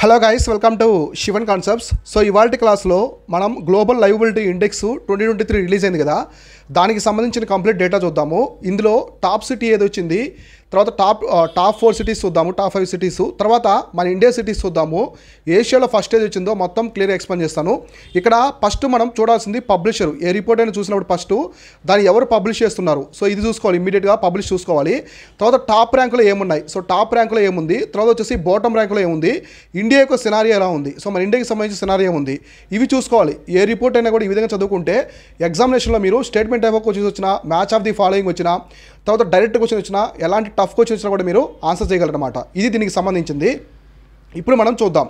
hello guys welcome to Shivan concepts so ఇవాళ క్లాస్లో మనం global liveability index twenty twenty three release అయింది కదా దానికి సంబంధించిన కంప్లీట్ డేటా చూద్దాము ఇందులో టాప్ సిటీ ఏది వచ్చింది తర్వాత టాప్ టాప్ ఫోర్ సిటీస్ చూద్దాము టాప్ ఫైవ్ సిటీస్ తర్వాత మన ఇండియా సిటీస్ చూద్దాము ఏషియాలో ఫస్ట్ ఏది వచ్చిందో మొత్తం క్లియర్ ఎక్స్ప్లెయిన్ చేస్తాను ఇక్కడ ఫస్ట్ మనం చూడాల్సింది పబ్లిషర్ ఏ రిపోర్ట్ అయినా చూసినప్పుడు ఫస్ట్ దాన్ని ఎవరు పబ్లిష్ చేస్తున్నారు సో ఇది చూసుకోవాలి ఇమీడియట్గా పబ్లిష్ చూసుకోవాలి తర్వాత టాప్ ర్యాంకులో ఏమున్నాయి సో టాప్ ర్యాంకులో ఏముంది తర్వాత వచ్చేసి బాటమ్ ర్యాంకులో ఏముంది ఇండియా యొక్క సినారియా ఎలా ఉంది సో మన ఇండియాకి సంబంధించిన సినారియా ఉంది ఇవి చూసుకోవాలి ఏ రిపోర్ట్ అయినా కూడా ఈ విధంగా చదువుకుంటే ఎగ్జామినేషన్లో మీరు స్టేట్మెంట్ డిపార్ట్మెంట్ ఏవో క్వశ్చన్స్ వచ్చినా మ్యాచ్ ఆఫ్ ది ఫాలోయింగ్ వచ్చినా తర్వాత డైరెక్ట్ క్వశ్చన్ వచ్చినా ఎలాంటి టఫ్ క్వశ్చన్ వచ్చినా కూడా మీరు ఆన్సర్ చేయగలరన్నమాట ఇది దీనికి సంబంధించింది ఇప్పుడు మనం చూద్దాం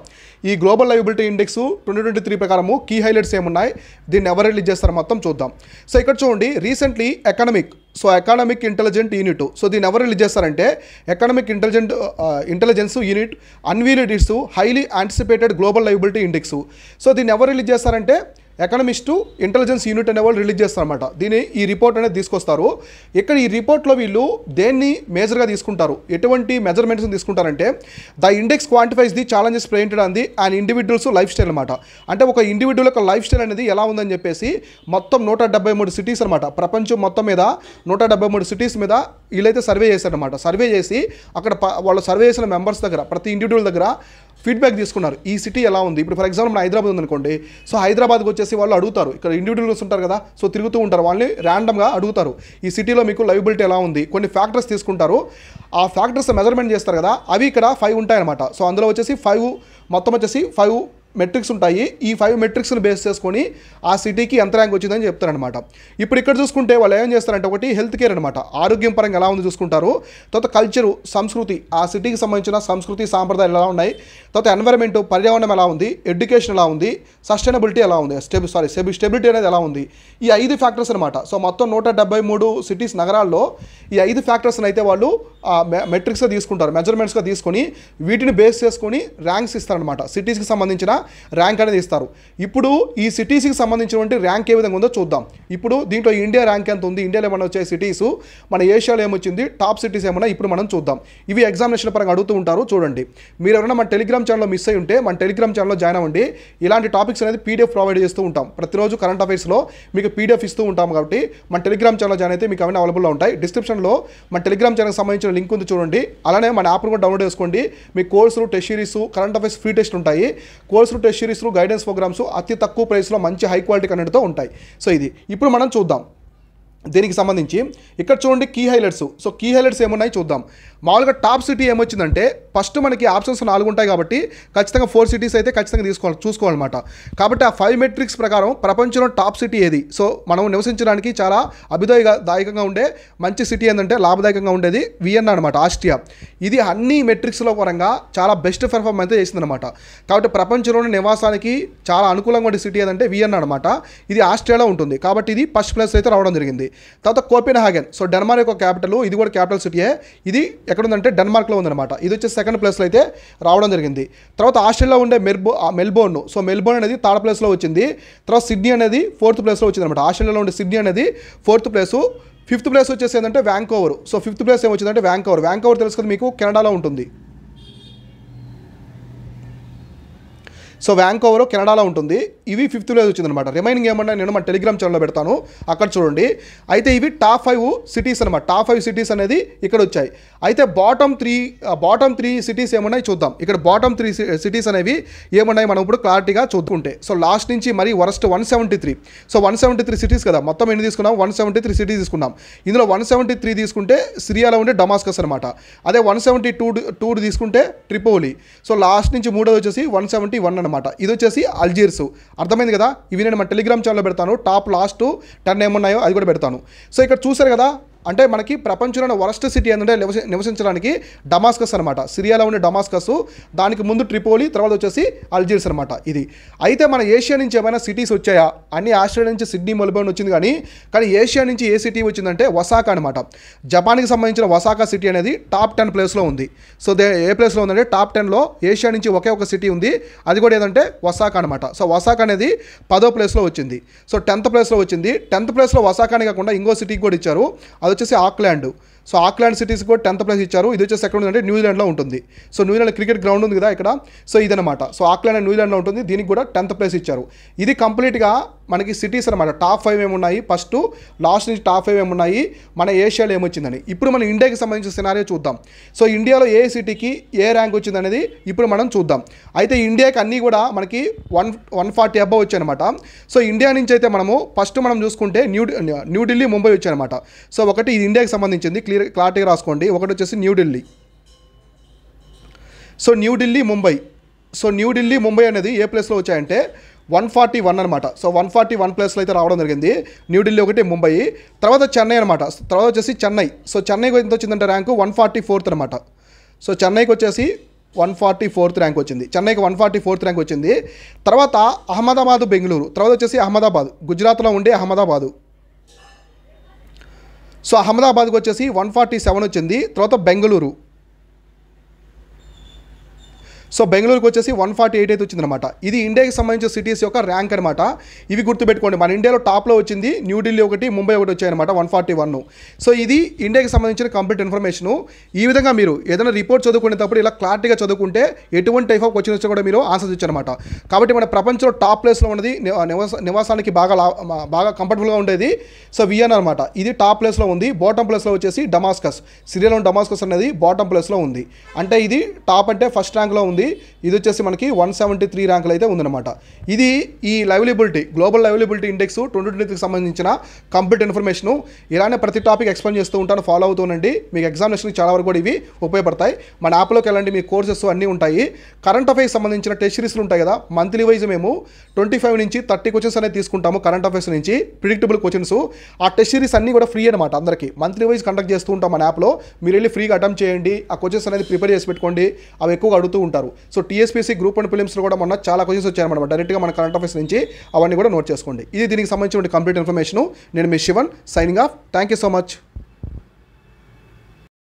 ఈ global liveability index twenty twenty three ప్రకారము కీ హైలైట్స్ ఏమున్నాయి దీన్ని ఎవరు రిలీజ్ చేస్తారు మొత్తం చూద్దాం సో ఇక్కడ చూడండి recently economic so economic intelligent unit so దీన్ని ఎవరు రిలీజ్ చేస్తారంటే economic intelligent intelligence unit unveiled its highly anticipated global liveability index so దీన్ని ఎవరు రిలీజ్ చేస్తారంటే ఎకనమిస్టు ఇంటెలిజెన్స్ యూనిట్ అనే వాళ్ళు రిలీజ్ అనమాట దీని ఈ రిపోర్ట్ అనేది తీసుకొస్తారు ఇక్కడ ఈ రిపోర్ట్లో వీళ్ళు దేన్ని మేజర్గా తీసుకుంటారు ఎటువంటి మెజర్మెంట్స్ని తీసుకుంటారంటే the index quantifies the challenges presented అంది అండ్ ఇండివిజువల్స్ లైఫ్ స్టైల్ అనమాట అంటే ఒక ఇండివిజువల్ యొక్క లైఫ్ స్టైల్ అనేది ఎలా ఉందని చెప్పేసి మొత్తం నూట డెబ్బై మూడు సిటీస్ అనమాట ప్రపంచం మొత్తం మీద నూట మూడు సిటీస్ మీద వీళ్ళైతే సర్వే చేశారనమాట సర్వే చేసి అక్కడ వాళ్ళు సర్వే చేసిన మెంబర్స్ దగ్గర ప్రతి ఇండివిజువల్ దగ్గర ఫీడ్బ్యాక్ తీసుకున్నారు ఈ సిటీ ఎలా ఉంది ఇప్పుడు ఫర్ ఎగ్జాంపుల్ హైదరాబాద్ ఉందనుకోండి సో హైదరాబాద్కి వచ్చేసి వాళ్ళు అడుగుతారు ఇక్కడ ఇండివిజువల్స్ ఉంటారు కదా సో తిరుగుతూ ఉంటారు వాళ్ళని ర్యాండమ్గా అడుగుతారు ఈ సిటీలో మీకు లైబిలిటీ ఎలా ఉంది కొన్ని ఫ్యాక్టర్స్ తీసుకుంటారు ఆ ఫ్యాక్టర్స్ మెజర్మెంట్ చేస్తారు కదా అవి ఇక్కడ ఫైవ్ ఉంటాయన్నమాట సో అందులో వచ్చేసి ఫైవ్ మొత్తం వచ్చేసి ఫైవ్ మెట్రిక్స్ ఉంటాయి ఈ ఫైవ్ మెట్రిక్స్ని బేస్ చేసుకొని ఆ సిటీకి ఎంత ర్యాంక్ వచ్చిందని చెప్తారనమాట ఇప్పుడు ఇక్కడ చూసుకుంటే వాళ్ళు ఏం చేస్తారంటే ఒకటి హెల్త్ కేర్ అనమాట ఆరోగ్యం పరంగా ఎలా ఉంది చూసుకుంటారు తర్వాత కల్చరు సంస్కృతి ఆ సిటీకి సంబంధించిన సంస్కృతి సాంప్రదాయాలు ఎలా ఉన్నాయి తర్వాత ఎన్వైరన్మెంట్ పర్యావరణం ఎలా ఉంది ఎడ్యుకేషన్ ఎలా ఉంది సస్టైనబిలిటీ ఎలా ఉంది స్టెబి సారీ స్టెబి స్టెబిలిటీ అనేది ఎలా ఉంది ఈ ఐదు ఫ్యాక్టర్స్ అనమాట సో మొత్తం నూట మూడు సిటీస్ నగరాల్లో ఈ ఐదు ఫ్యాక్టర్స్ని అయితే వాళ్ళు మెట్రిక్స్గా తీసుకుంటారు మెజర్మెంట్స్గా తీసుకొని వీటిని బేస్ చేసుకొని ర్యాంక్స్ ఇస్తారనమాట సిటీస్కి సంబంధించిన ర్యాంక్ అనేది ఇస్తారు ఇప్పుడు ఈ సిటీస్కి సంబంధించినటువంటి ర్యాంక్ ఏ విధంగా ఉందో చూద్దాం ఇప్పుడు దీంట్లో ఇండియా ర్యాంక్ ఎంత ఉంది ఇండియాలో ఏమైనా వచ్చే సిటీస్ మన ఏషియాలో ఏమొచ్చింది టాప్ సిటీస్ ఏమైనా ఇప్పుడు మనం చూద్దాం ఇవి ఎగ్జామినేషన్ పరంగా అడుగుతూ ఉంటారు చూడండి మీరు ఎవరైనా మన టెలిగ్రామ్ ఛానల్లో మిస్ అయి ఉంటే మన టెలిగ్రామ్ ఛానల్లో జాయిన్ అవ్వండి ఇలాంటి టాపిక్స్ అనేది పీడిఎఫ్ ప్రొవైడ్ చేస్తూ ఉంటాం ప్రతిరోజు కరెంట్ అఫైర్స్లో మీకు పీడిఎఫ్ ఇస్తూ ఉంటాం కాబట్టి మన టెలిగ్రామ్ ఛానల్ జాయిన్ అయితే మీకు అవన్నీ అవైలబుల్లో ఉంటాయి డిస్క్రిప్షన్లో మన టెలిగ్రామ్ ఛానల్కి సంబంధించిన లింక్ ఉంది చూడండి అలానే మన యాప్ను కూడా డౌన్లోడ్ చేసుకోండి మీ కోర్సులు test series current affairs free test ఉంటాయి కోర్సులు టెస్ట్ సిరీస్లు గైడెన్స్ ప్రోగ్రామ్స్ అతి తక్కువ ప్రైస్లో మంచి హై క్వాలిటీ కంటెంట్తో ఉంటాయి సో ఇది ఇప్పుడు మనం చూద్దాం దీనికి సంబంధించి ఇక్కడ చూడండి key highlights so key highlights ఏమున్నాయి చూద్దాం మామూలుగా టాప్ సిటీ ఏమొచ్చిందంటే ఫస్ట్ మనకి ఆప్షన్స్ నాలుగు ఉంటాయి కాబట్టి ఖచ్చితంగా ఫోర్ సిటీస్ అయితే ఖచ్చితంగా తీసుకోవాలి చూసుకోవాలన్నమాట కాబట్టి ఆ ఫైవ్ మెట్రిక్స్ ప్రకారం ప్రపంచంలో టాప్ సిటీ ఏది సో మనం నివసించడానికి చాలా అభిదాయదాయకంగా ఉండే మంచి సిటీ ఏంటంటే లాభదాయకంగా ఉండేది వియన్నా అనమాట ఆస్ట్రియా ఇది అన్ని మెట్రిక్స్లో పరంగా చాలా బెస్ట్ పెర్ఫార్మ్ అయితే చేసిందనమాట కాబట్టి ప్రపంచంలోని నివాసానికి చాలా అనుకూలంగా ఉండే సిటీ ఏదంటే వియన్నా అనమాట ఇది ఆస్ట్రియాలో ఉంటుంది కాబట్టి ఇది ఫస్ట్ ప్లేస్ అయితే రావడం జరిగింది తర్వాత హాగెన్ సో డెన్మార్క్ యొక్క క్యాపిటల్ ఇది కూడా క్యాపిటల్ సిటీయే ఇది ఎక్కడుందంటే డెన్మార్క్లో ఉందన్నమాట ఇది వచ్చే సెకండ్ ప్లేస్లో అయితే రావడం జరిగింది తర్వాత ఆస్ట్రేలియా ఉండే మెల్బో మెల్బోర్న్ సో మెల్బోర్న్ అనేది థర్డ్ ప్లేస్లో వచ్చింది తర్వాత సిడ్నీ అనేది ఫోర్త్ ప్లేస్లో వచ్చింది అనమాట ఆస్ట్రేలియాలో ఉండే సిడ్నీ అనేది ఫోర్త్ ప్లేసు ఫిఫ్త్ ప్లేస్ వచ్చేసి ఏంటంటే వ్యాంకోవర్ సో ఫిఫ్త్ ప్లేస్ ఏమొచ్చిందంటే వ్యాంకోవర్ వ్యాంకోవర్ తెలుసు కదా మీకు కెనడాలో ఉంటుంది సో వ్యాంకోవర్ కెనడాలో ఉంటుంది ఇవి ఫిఫ్త్ వచ్చింది వచ్చిందనమాట రిమైనింగ్ ఏమన్నా నేను మన టెలిగ్రామ్ ఛానల్లో పెడతాను అక్కడ చూడండి అయితే ఇవి టాప్ ఫైవ్ సిటీస్ అనమాట టాప్ ఫైవ్ సిటీస్ అనేది ఇక్కడ వచ్చాయి అయితే bottom three bottom three cities ఏమన్నాయి చూద్దాం ఇక్కడ బాటమ్ త్రీ సిటీస్ అనేవి ఏమన్నాయి మనం ఇప్పుడు క్లారిటీగా చూద్దుకుంటే సో లాస్ట్ నుంచి మరి worst one seventy three so one seventy three cities కదా మొత్తం ఎన్ని తీసుకున్నాం వన్ సెవెంటీ త్రీ సిటీస్ తీసుకున్నాం ఇందులో వన్ సెవెంటీ త్రీ తీసుకుంటే సిరియాలో ఉండే డమాస్కస్ అనమాట అదే వన్ సెవెంటీ టూ టూ తీసుకుంటే ట్రిపోలి సో లాస్ట్ నుంచి మూడోది వచ్చేసి వన్ సెవెంటీ వన్ అనమాట అనమాట ఇది వచ్చేసి అల్జీర్స్ అర్థమైంది కదా ఇవి నేను మన టెలిగ్రామ్ ఛానల్లో పెడతాను టాప్ లాస్ట్ టెన్ ఏమున్నాయో అది కూడా పెడతాను సో ఇక్కడ చూసారు కదా అంటే మనకి ప్రపంచంలోని వరస్ట్ సిటీ ఏంటంటే నివసించడానికి డమాస్కస్ అనమాట సిరియాలో ఉండే డమాస్కస్ దానికి ముందు ట్రిపోలి తర్వాత వచ్చేసి అల్జీర్స్ అనమాట ఇది అయితే మన ఏషియా నుంచి ఏమైనా సిటీస్ వచ్చాయా అన్ని ఆస్ట్రేలియా నుంచి సిడ్నీ మెల్బోర్న్ వచ్చింది కానీ కానీ ఏషియా నుంచి ఏ సిటీ వచ్చిందంటే వసాకా అనమాట జపాన్కి సంబంధించిన వసాకా సిటీ అనేది టాప్ టెన్ ప్లేస్లో ఉంది సో దే ఏ ప్లేస్లో ఉందంటే టాప్ టెన్లో ఏషియా నుంచి ఒకే ఒక సిటీ ఉంది అది కూడా ఏదంటే వసాకా అనమాట సో వసాక అనేది పదో ప్లేస్లో వచ్చింది సో టెన్త్ ప్లేస్లో వచ్చింది టెన్త్ ప్లేస్లో వసాకానే కాకుండా ఇంకో సిటీకి కూడా ఇచ్చారు అది వచ్చేసి ఆక్లాండ్ సో ఆక్లాండ్ సిటీస్ కూడా టెన్త్ ప్లేస్ ఇచ్చారు ఇది వచ్చేసి ఎక్కడ ఉందంటే న్యూజిలాండ్లో ఉంటుంది సో న్యూజిలాండ్ క్రికెట్ గ్రౌండ్ ఉంది కదా ఇక్కడ సో ఇదనమాట సో ఆక్లాండ్ న్యూజిలాండ్లో ఉంటుంది దీనికి కూడా టెన్త్ ప్లేస్ ఇచ్చారు ఇది కంప్లీట్గా మనకి సిటీస్ అనమాట టాప్ ఫైవ్ ఏమున్నాయి ఫస్ట్ లాస్ట్ నుంచి టాప్ ఫైవ్ ఏమున్నాయి మన ఏషియాలో ఏమొచ్చిందని ఇప్పుడు మన ఇండియాకి సంబంధించిన సినారియో చూద్దాం సో ఇండియాలో ఏ సిటీకి ఏ ర్యాంక్ వచ్చిందనేది ఇప్పుడు మనం చూద్దాం అయితే ఇండియాకి అన్నీ కూడా మనకి వన్ వన్ ఫార్టీ అబ్బా వచ్చాయనమాట సో ఇండియా నుంచి అయితే మనము ఫస్ట్ మనం చూసుకుంటే న్యూ న్యూఢిల్లీ ముంబై వచ్చాయనమాట సో ఒకటి ఇది ఇండియాకి సంబంధించింది క్లియర్ క్లియర్ క్లారిటీగా రాసుకోండి ఒకటి వచ్చేసి న్యూఢిల్లీ సో న్యూఢిల్లీ ముంబై సో న్యూఢిల్లీ ముంబై అనేది ఏ ప్లేస్లో వచ్చాయంటే వన్ ఫార్టీ వన్ అనమాట సో వన్ ఫార్టీ వన్ ప్లేస్లో అయితే రావడం జరిగింది న్యూఢిల్లీ ఒకటి ముంబై తర్వాత చెన్నై అనమాట తర్వాత వచ్చేసి చెన్నై సో చెన్నైకి ఎంత వచ్చిందంటే ర్యాంకు వన్ ఫార్టీ ఫోర్త్ అనమాట సో చెన్నైకి వచ్చేసి వన్ ఫార్టీ ఫోర్త్ ర్యాంక్ వచ్చింది చెన్నైకి వన్ ఫార్టీ ఫోర్త్ ర్యాంక్ వచ్చింది తర్వాత అహ్మదాబాద్ బెంగళూరు తర్వాత వచ్చేసి అహ్మదాబాద్ గుజరాత్లో ఉండే అహ్మదాబాదు సో అహ్మదాబాద్కి వచ్చేసి వన్ ఫార్టీ సెవెన్ వచ్చింది తర్వాత బెంగళూరు సో బెంగళూరుకి వచ్చేసి వన్ ఫార్టీ ఎయిట్ అయితే వచ్చిందనమాట ఇది ఇండియాకి సంబంధించిన సిటీస్ యొక్క ర్యాంక్ అనమాట ఇవి గుర్తుపెట్టుకోండి మన ఇండియాలో టాప్లో వచ్చింది న్యూఢిల్లీ ఒకటి ముంబై ఒకటి వచ్చాయన్నమాట వన్ ఫార్టీ వన్ సో ఇది ఇండియాకి సంబంధించిన కంప్లీట్ ఇన్ఫర్మేషను ఈ విధంగా మీరు ఏదైనా రిపోర్ట్ చదువుకునేటప్పుడు ఇలా క్లారిటీగా చదువుకుంటే ఎటువంటి టైప్ ఆఫ్ క్వశ్చన్ వచ్చినా కూడా మీరు ఆన్సర్స్ ఇచ్చారనమాట కాబట్టి మన ప్రపంచంలో టాప్ ప్లేస్లో ఉన్నది నివాసానికి బాగా బాగా కంఫర్టబుల్గా ఉండేది సో వియన్ అనమాట ఇది టాప్ ప్లేస్లో ఉంది బాటమ్ ప్లేస్లో వచ్చేసి డమాస్కస్ సిరియాలో డమాస్కస్ అనేది బాటమ్ ప్లేస్లో ఉంది అంటే ఇది టాప్ అంటే ఫస్ట్ ర్యాంక్లో ఉంది ఉంది ఇది వచ్చేసి మనకి వన్ సెవెంటీ త్రీ ర్యాంకులు అయితే ఉందన్నమాట ఇది ఈ liveability global liveability index twenty ట్వంటీకి సంబంధించిన కంప్లీట్ ఇన్ఫర్మేషను ఇలానే ప్రతి టాపిక్ ఎక్స్ప్లెయిన్ చేస్తూ ఉంటాను ఫాలో అవుతూనండి మీకు ఎగ్జామినేషన్కి చాలా వరకు కూడా ఇవి ఉపయోగపడతాయి మన యాప్లోకి వెళ్ళండి మీ కోర్సెస్ అన్నీ ఉంటాయి కరెంట్ అఫైర్స్ సంబంధించిన టెస్ట్ సిరీస్లు ఉంటాయి కదా మంత్లీ వైజ్ మేము ట్వంటీ ఫైవ్ నుంచి థర్టీ క్వశ్చన్స్ అనేది తీసుకుంటాము కరెంట్ అఫైర్స్ నుంచి ప్రిడిక్టబుల్ క్వశ్చన్స్ ఆ టెస్ట్ సిరీస్ అన్నీ కూడా ఫ్రీ అనమాట అందరికీ మంత్లీ వైజ్ కండక్ట్ చేస్తూ ఉంటాం మన యాప్లో మీరు వెళ్ళి ఫ్రీగా అటెంప్ట్ చేయండి ఆ క్వశ్చన్స్ అనేది ప్రిపేర్ చేసి పెట్టుకోండి అవి ఎక్కువగా అడుగుతూ ఉంటారు ఉంటారు సో టీఎస్పీసీ గ్రూప్ అండ్ ఫిలిమ్స్లో కూడా మొన్న చాలా క్వశ్చన్స్ వచ్చాయి అనమాట డైరెక్ట్గా మన కరెంట్ ఆఫీస్ నుంచి అవన్నీ కూడా నోట్ చేసుకోండి ఇది దీనికి సంబంధించిన కంప్లీట్ ఇన్ఫర్మేషన్ నేను మీ Shivan signing off thank you so much